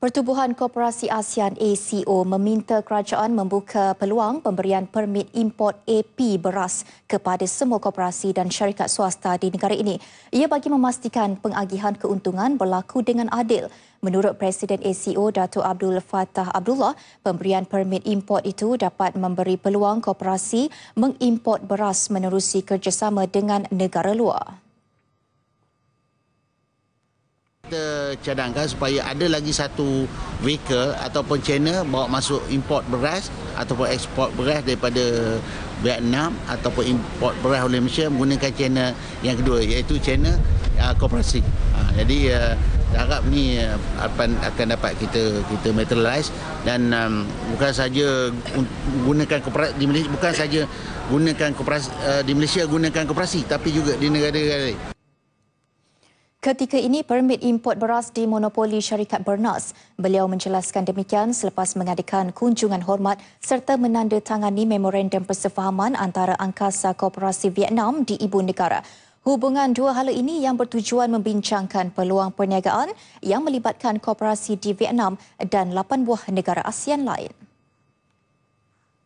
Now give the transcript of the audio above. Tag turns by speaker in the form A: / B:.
A: Pertubuhan Koperasi ASEAN ACO meminta kerajaan membuka peluang pemberian permit import AP beras kepada semua koperasi dan syarikat swasta di negara ini. Ia bagi memastikan pengagihan keuntungan berlaku dengan adil. Menurut Presiden ACO Dato' Abdul Fatah Abdullah, pemberian permit import itu dapat memberi peluang koperasi mengimport beras menerusi kerjasama dengan negara luar.
B: cadangkan supaya ada lagi satu vehicle ataupun channel bawa masuk import beras ataupun ekspor beras daripada Vietnam ataupun import beras oleh Malaysia menggunakan channel yang kedua iaitu channel uh, koperasi. Uh, jadi uh, harap ni uh, akan dapat kita kita materialize dan um, bukan saja gunakan koperasi di Malaysia bukan saja gunakan koperasi uh, di Malaysia gunakan koperasi tapi juga di negara-negara lain.
A: Ketika ini permit import beras di monopoli syarikat Bernas. Beliau menjelaskan demikian selepas mengadakan kunjungan hormat serta menandatangani memorandum persefahaman antara Angkasa Korporasi Vietnam di ibu negara. Hubungan dua hal ini yang bertujuan membincangkan peluang perniagaan yang melibatkan korporasi di Vietnam dan lapan buah negara ASEAN lain.